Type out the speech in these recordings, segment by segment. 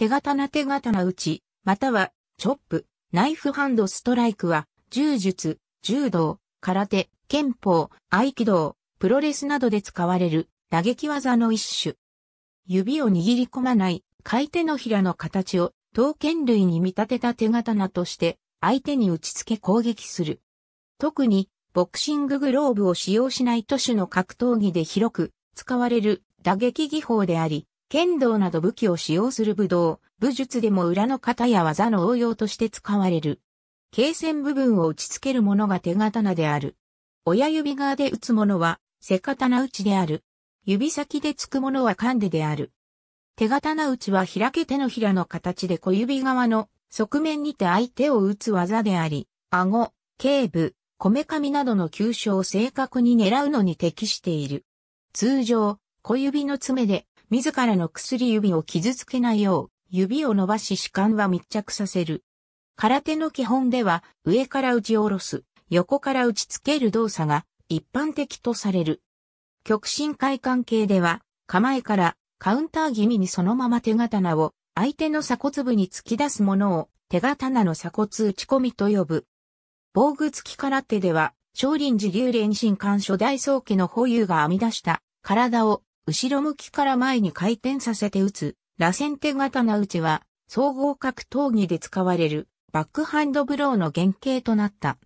手形な手形打ち、または、チョップ、ナイフハンドストライクは、柔術、柔道、空手、憲法、合気道、プロレスなどで使われる打撃技の一種。指を握り込まない回手のひらの形を刀剣類に見立てた手刀として相手に打ち付け攻撃する。特にボクシンググローブを使用しない都市の格闘技で広く使われる打撃技法であり、剣道など武器を使用する武道、武術でも裏の型や技の応用として使われる。軽線部分を打ち付けるものが手刀である。親指側で打つものは、背刀打ちである。指先でつくものは勘んでである。手刀打ちは開け手のひらの形で小指側の側面にて相手を打つ技であり、顎、頸部、こめかみなどの急所を正確に狙うのに適している。通常、小指の爪で自らの薬指を傷つけないよう、指を伸ばし歯間は密着させる。空手の基本では、上から打ち下ろす、横から打ち付ける動作が一般的とされる。極真会関係では、構えからカウンター気味にそのまま手刀を相手の鎖骨部に突き出すものを手刀の鎖骨打ち込みと呼ぶ。防具付き空手では、少林寺流連新干渉大早期の保有が編み出した体を後ろ向きから前に回転させて打つ、螺旋手刀打ちは、総合格闘技で使われる、バックハンドブローの原型となった。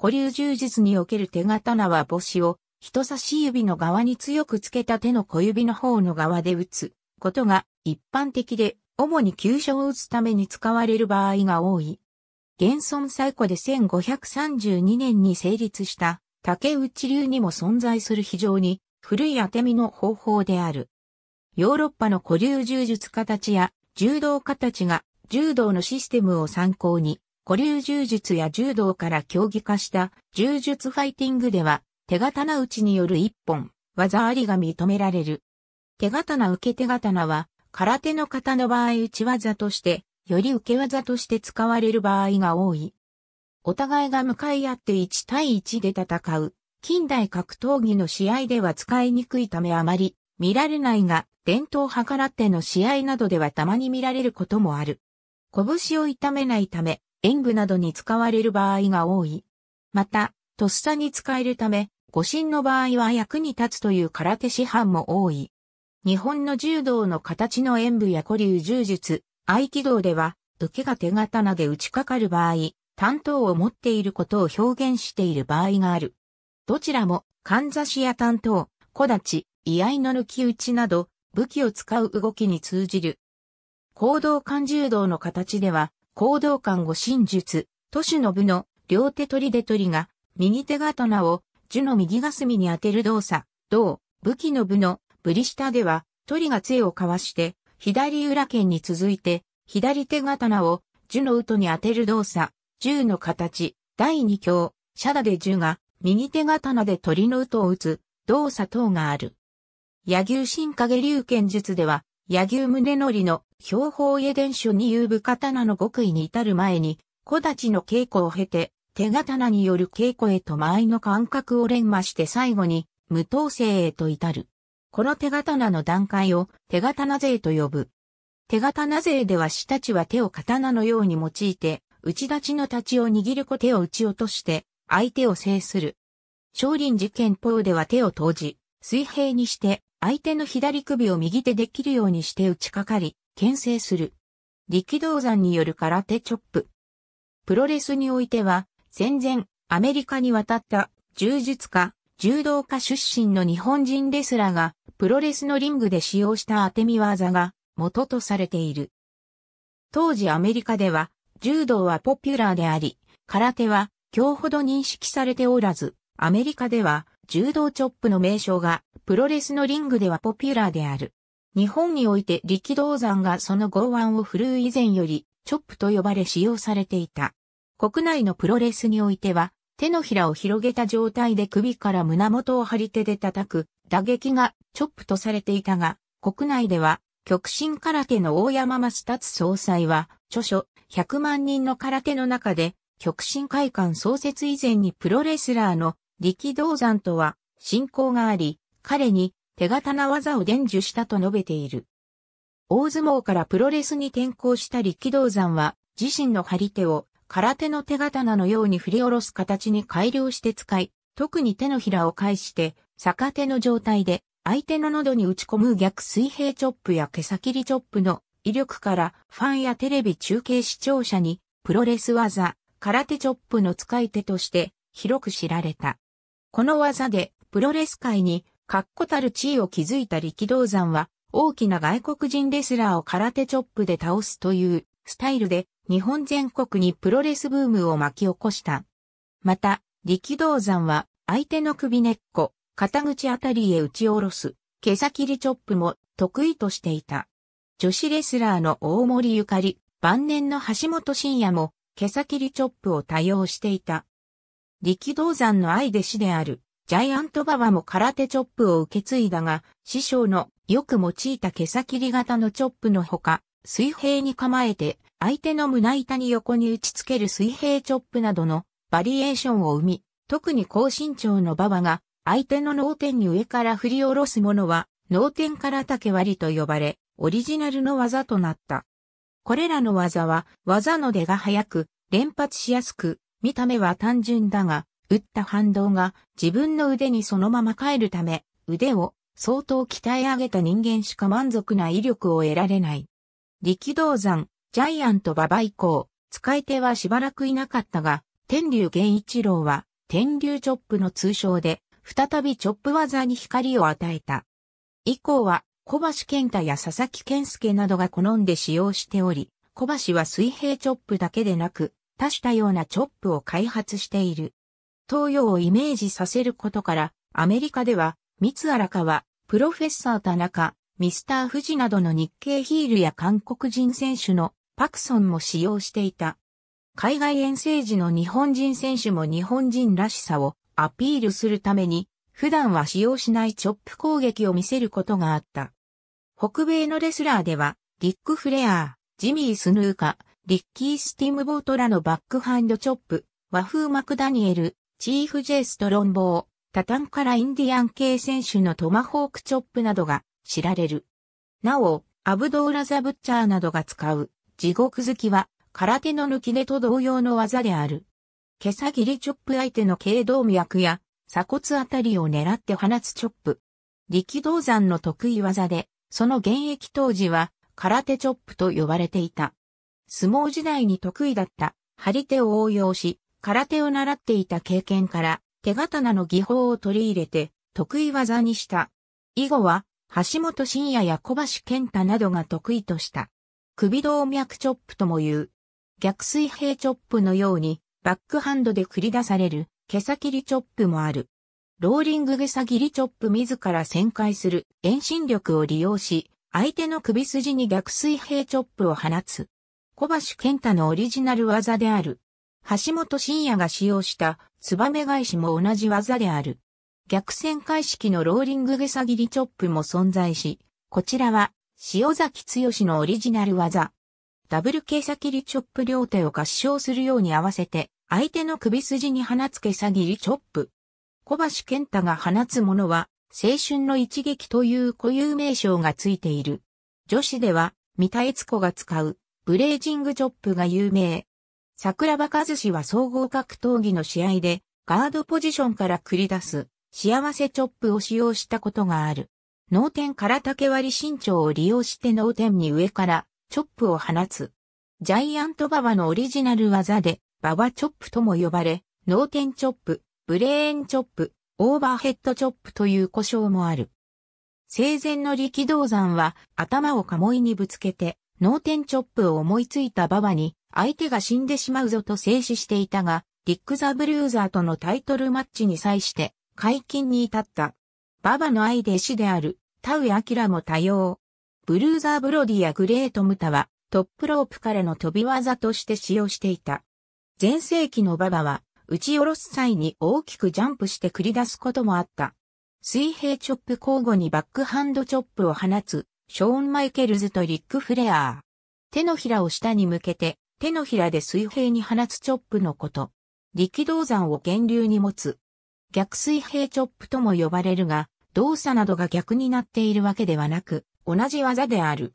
古流柔術における手刀は母子を、人差し指の側に強くつけた手の小指の方の側で打つことが一般的で、主に急所を打つために使われる場合が多い。現存最古で1532年に成立した竹内流にも存在する非常に古い当て身の方法である。ヨーロッパの古流柔術家たちや柔道家たちが柔道のシステムを参考に、古流柔術や柔道から競技化した柔術ファイティングでは、手刀打ちによる一本、技ありが認められる。手刀受け手刀は、空手の方の場合打ち技として、より受け技として使われる場合が多い。お互いが向かい合って1対1で戦う、近代格闘技の試合では使いにくいためあまり見られないが、伝統派空手の試合などではたまに見られることもある。拳を痛めないため、演武などに使われる場合が多い。また、とっさに使えるため、誤診の場合は役に立つという空手師範も多い。日本の柔道の形の演武や古流柔術、合気道では、受けが手刀で打ちかかる場合、担当を持っていることを表現している場合がある。どちらも、かんざしや担当、小立ち、居合の抜き打ちなど、武器を使う動きに通じる。行動間柔道の形では、行動間護身術、都市の部の両手取りで取りが、右手刀を樹の右が隅に当てる動作、同、武器の部のブリ下では、取りが杖をかわして、左裏剣に続いて、左手刀を樹の糸に当てる動作、銃の形、第二強、シャダで銃が、右手刀で鳥の糸を打つ、動作等がある。柳生新影流剣術では、柳生宗則の標法家伝書に有部刀の極意に至る前に、小立ちの稽古を経て、手刀による稽古へと前の感覚を連磨して最後に、無統性へと至る。この手刀の段階を手刀勢と呼ぶ。手刀勢では死たちは手を刀のように用いて、内立ちの太刀を握る小手を打ち落として、相手を制する。少林寺拳法では手を投じ、水平にして相手の左首を右手で切るようにして打ちかかり、牽制する。力道山による空手チョップ。プロレスにおいては、戦前、アメリカに渡った柔術家、柔道家出身の日本人レスラーが、プロレスのリングで使用した当て身技が元とされている。当時アメリカでは、柔道はポピュラーであり、空手は今日ほど認識されておらず、アメリカでは柔道チョップの名称がプロレスのリングではポピュラーである。日本において力道山がその剛腕を振るう以前よりチョップと呼ばれ使用されていた。国内のプロレスにおいては手のひらを広げた状態で首から胸元を張り手で叩く打撃がチョップとされていたが、国内では極真空手の大山マス総裁は著書100万人の空手の中で極真会館創設以前にプロレスラーの力道山とは親交があり、彼に手形な技を伝授したと述べている。大相撲からプロレスに転向した力道山は自身の張り手を空手の手刀のように振り下ろす形に改良して使い、特に手のひらを返して逆手の状態で相手の喉に打ち込む逆水平チョップや毛先りチョップの威力からファンやテレビ中継視聴者にプロレス技、空手チョップの使い手として広く知られた。この技でプロレス界に確固たる地位を築いた力道山は大きな外国人レスラーを空手チョップで倒すというスタイルで日本全国にプロレスブームを巻き起こした。また、力道山は相手の首根っこ、肩口あたりへ打ち下ろす、毛先りチョップも得意としていた。女子レスラーの大森ゆかり、晩年の橋本真也も毛先リチョップを多用していた。力道山の愛弟子である、ジャイアントババも空手チョップを受け継いだが、師匠のよく用いた毛先り型のチョップのほか、水平に構えて、相手の胸板に横に打ち付ける水平チョップなどのバリエーションを生み、特に高身長のババが、相手の脳天に上から振り下ろすものは、脳天から竹割りと呼ばれ、オリジナルの技となった。これらの技は、技の出が早く、連発しやすく、見た目は単純だが、打った反動が自分の腕にそのまま帰るため、腕を相当鍛え上げた人間しか満足な威力を得られない。力道山、ジャイアント馬場以降、使い手はしばらくいなかったが、天竜源一郎は、天竜チョップの通称で、再びチョップ技に光を与えた。以降は、小橋健太や佐々木健介などが好んで使用しており、小橋は水平チョップだけでなく、多種多様なチョップを開発している。東洋をイメージさせることから、アメリカでは、三荒川、プロフェッサー田中、ミスター富士などの日系ヒールや韓国人選手のパクソンも使用していた。海外遠征時の日本人選手も日本人らしさをアピールするために、普段は使用しないチョップ攻撃を見せることがあった。北米のレスラーでは、リック・フレアー、ジミー・スヌーカ、リッキー・スティムボートらのバックハンドチョップ、和風マクダニエル、チーフ・ジェイスト・ロンボー、タタンからインディアン系選手のトマホークチョップなどが知られる。なお、アブドーラ・ザ・ブッチャーなどが使う地獄好きは空手の抜き手と同様の技である。毛さ切りチョップ相手の軽動脈や鎖骨あたりを狙って放つチョップ。力道山の得意技でその現役当時は、空手チョップと呼ばれていた。相撲時代に得意だった、張り手を応用し、空手を習っていた経験から、手刀の技法を取り入れて、得意技にした。以後は、橋本真也や小橋健太などが得意とした。首動脈チョップとも言う。逆水平チョップのように、バックハンドで繰り出される、毛先りチョップもある。ローリング草切りチョップ自ら旋回する遠心力を利用し、相手の首筋に逆水平チョップを放つ。小橋健太のオリジナル技である。橋本真也が使用したツバメ返しも同じ技である。逆旋回式のローリング草切りチョップも存在し、こちらは塩崎剛のオリジナル技。ダブル毛先りチョップ両手を合掌するように合わせて、相手の首筋に放つ毛切りチョップ。小橋健太が放つものは、青春の一撃という固有名称がついている。女子では、三田悦子が使う、ブレージングチョップが有名。桜庭和志は総合格闘技の試合で、ガードポジションから繰り出す、幸せチョップを使用したことがある。脳天から竹割り身長を利用して脳天に上から、チョップを放つ。ジャイアントババのオリジナル技で、ババチョップとも呼ばれ、脳天チョップ、ブレーンチョップ、オーバーヘッドチョップという故障もある。生前の力道山は頭を鴨居にぶつけて、脳天チョップを思いついた馬場に、相手が死んでしまうぞと静止していたが、ディック・ザ・ブルーザーとのタイトルマッチに際して、解禁に至った。馬場の愛弟子である、タウ・アキラも多様。ブルーザー・ブロディやグレート・ムタは、トップロープからの飛び技として使用していた。前世紀の馬場は、打ち下ろす際に大きくジャンプして繰り出すこともあった。水平チョップ交互にバックハンドチョップを放つ、ショーン・マイケルズとリック・フレアー。手のひらを下に向けて、手のひらで水平に放つチョップのこと。力道山を源流に持つ。逆水平チョップとも呼ばれるが、動作などが逆になっているわけではなく、同じ技である。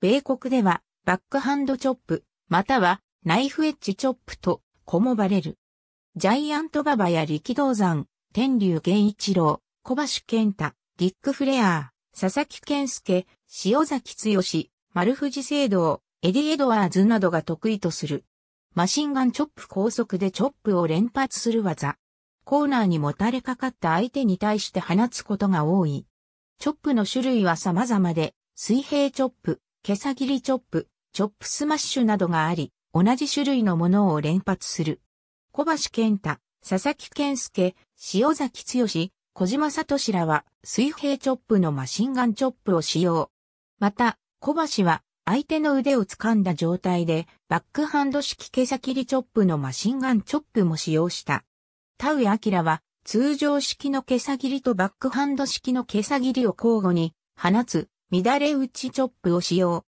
米国では、バックハンドチョップ、またはナイフエッジチョップと、こもばれる。ジャイアントババや力道山、天竜源一郎、小橋健太、ディック・フレアー、佐々木健介、塩崎剛、丸藤聖堂、エディ・エドワーズなどが得意とする。マシンガンチョップ高速でチョップを連発する技。コーナーにもたれかかった相手に対して放つことが多い。チョップの種類は様々で、水平チョップ、毛先切りチョップ、チョップスマッシュなどがあり、同じ種類のものを連発する。小橋健太、佐々木健介、塩崎剛、小島聡らは水平チョップのマシンガンチョップを使用。また、小橋は相手の腕を掴んだ状態でバックハンド式毛先りチョップのマシンガンチョップも使用した。田上明は通常式の毛先りとバックハンド式の毛先りを交互に放つ乱れ打ちチョップを使用。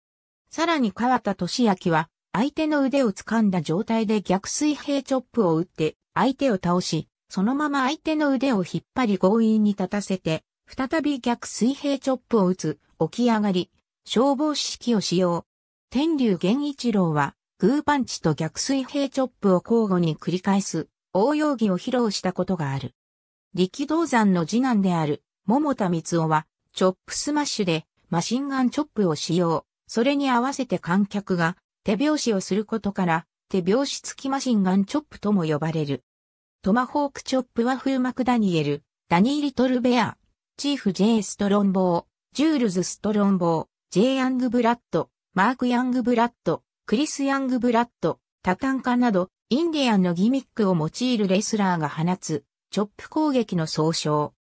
さらに川田俊明は相手の腕を掴んだ状態で逆水平チョップを打って、相手を倒し、そのまま相手の腕を引っ張り強引に立たせて、再び逆水平チョップを打つ、起き上がり、消防式を使用。天竜源一郎は、グーパンチと逆水平チョップを交互に繰り返す、応用技を披露したことがある。力道山の次男である、桃田光夫は、チョップスマッシュで、マシンガンチョップを使用。それに合わせて観客が、手拍子をすることから、手拍子付きマシンガンチョップとも呼ばれる。トマホークチョップは風幕ダニエル、ダニー・リトルベア、チーフ・ジェイ・ストロンボー、ジュールズ・ストロンボー、ジェイ・ヤング・ブラッド、マーク・ヤング・ブラッド、クリス・ヤング・ブラッド、タタンカなど、インディアンのギミックを用いるレスラーが放つ、チョップ攻撃の総称。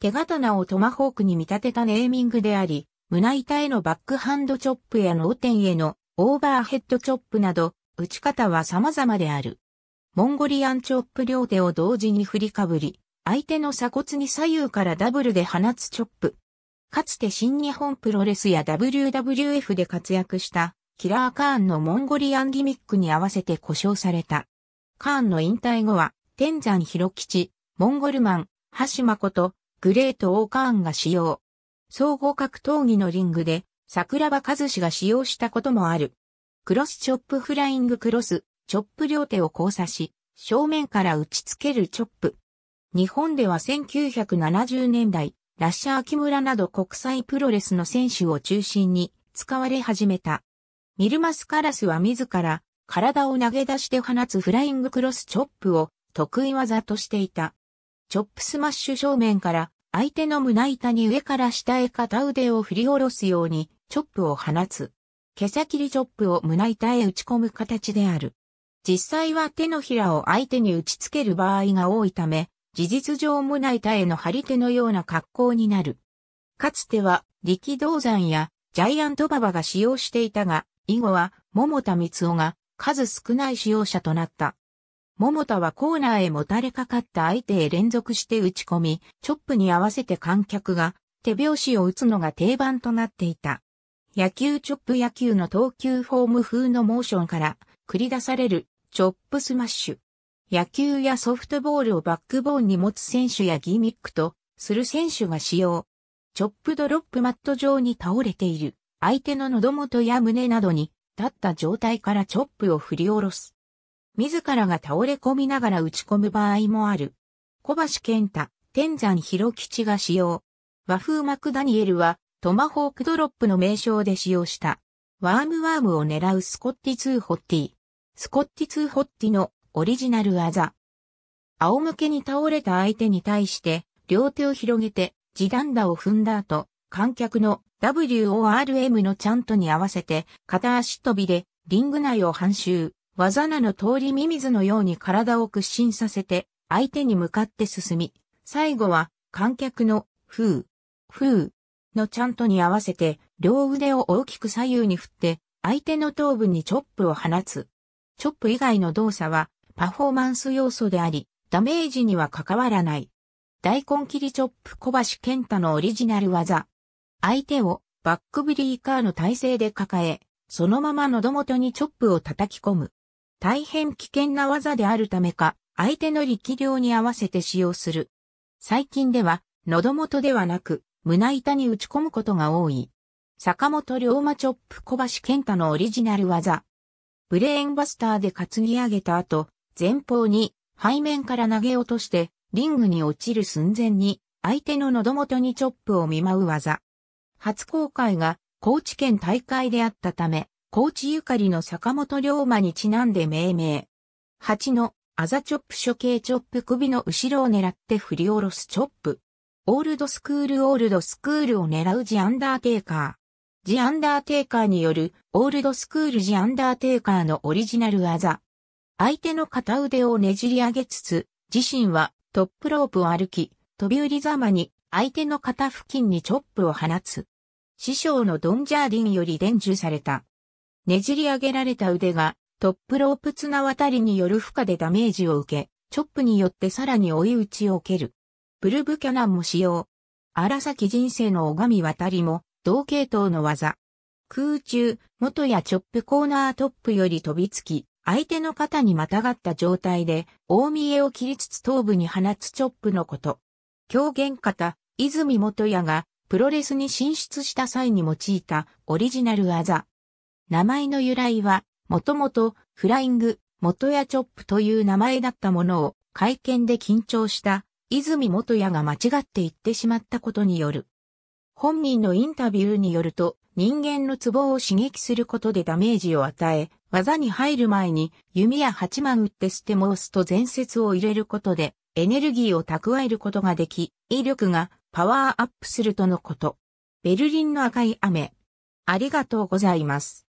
手刀をトマホークに見立てたネーミングであり、胸板へのバックハンドチョップや脳天へのオーバーヘッドチョップなど、打ち方は様々である。モンゴリアンチョップ両手を同時に振りかぶり、相手の鎖骨に左右からダブルで放つチョップ。かつて新日本プロレスや WWF で活躍したキラーカーンのモンゴリアンギミックに合わせて故障された。カーンの引退後は、天山広吉、モンゴルマン、橋誠、グレート・オーカーンが使用。総合格闘技のリングで、桜庭和氏が使用したこともある。クロスチョップフライングクロス、チョップ両手を交差し、正面から打ち付けるチョップ。日本では1970年代、ラッシャー秋村など国際プロレスの選手を中心に使われ始めた。ミルマスカラスは自ら体を投げ出して放つフライングクロスチョップを得意技としていた。チョップスマッシュ正面から相手の胸板に上から下へ片腕を振り下ろすようにチョップを放つ。毛先りチョップを胸板へ打ち込む形である。実際は手のひらを相手に打ち付ける場合が多いため、事実上胸板への張り手のような格好になる。かつては力道山やジャイアント馬場が使用していたが、以後は桃田光雄が数少ない使用者となった。桃田はコーナーへもたれかかった相手へ連続して打ち込み、チョップに合わせて観客が手拍子を打つのが定番となっていた。野球チョップ野球の投球フォーム風のモーションから繰り出されるチョップスマッシュ。野球やソフトボールをバックボーンに持つ選手やギミックとする選手が使用。チョップドロップマット上に倒れている相手の喉元や胸などに立った状態からチョップを振り下ろす。自らが倒れ込みながら打ち込む場合もある。小橋健太、天山博吉が使用。和風マクダニエルはトマホークドロップの名称で使用した、ワームワームを狙うスコッティ2ホッティ、スコッティ2ホッティのオリジナル技。仰向けに倒れた相手に対して、両手を広げて、地団打を踏んだ後、観客の WORM のチャントに合わせて、片足飛びで、リング内を半周、技なの通りミミズのように体を屈伸させて、相手に向かって進み、最後は、観客の、フー。のチャントに合わせて、両腕を大きく左右に振って、相手の頭部にチョップを放つ。チョップ以外の動作は、パフォーマンス要素であり、ダメージには関わらない。大根切りチョップ小橋健太のオリジナル技。相手をバックブリーカーの体勢で抱え、そのまま喉元にチョップを叩き込む。大変危険な技であるためか、相手の力量に合わせて使用する。最近では、喉元ではなく、胸板に打ち込むことが多い。坂本龍馬チョップ小橋健太のオリジナル技。ブレーンバスターで担ぎ上げた後、前方に背面から投げ落として、リングに落ちる寸前に、相手の喉元にチョップを見舞う技。初公開が高知県大会であったため、高知ゆかりの坂本龍馬にちなんで命名。8の、あざチョップ処刑チョップ首の後ろを狙って振り下ろすチョップ。オールドスクールオールドスクールを狙うジ・アンダーテイカー。ジ・アンダーテイカーによるオールドスクールジ・アンダーテイカーのオリジナル技。相手の片腕をねじり上げつつ、自身はトップロープを歩き、飛び降りざまに相手の肩付近にチョップを放つ。師匠のドンジャーディンより伝授された。ねじり上げられた腕がトップロープ綱渡りによる負荷でダメージを受け、チョップによってさらに追い打ちを受ける。ブル・ブキャナンも使用。荒崎人生の拝み渡りも、同系統の技。空中、元やチョップコーナートップより飛びつき、相手の肩にまたがった状態で、大見えを切りつつ頭部に放つチョップのこと。狂言方、泉元也が、プロレスに進出した際に用いたオリジナル技。名前の由来は、もともと、フライング、元やチョップという名前だったものを、会見で緊張した泉元也が間違って言ってしまったことによる。本人のインタビューによると、人間のツボを刺激することでダメージを与え、技に入る前に弓や八万打って捨て申すと前節を入れることで、エネルギーを蓄えることができ、威力がパワーアップするとのこと。ベルリンの赤い雨。ありがとうございます。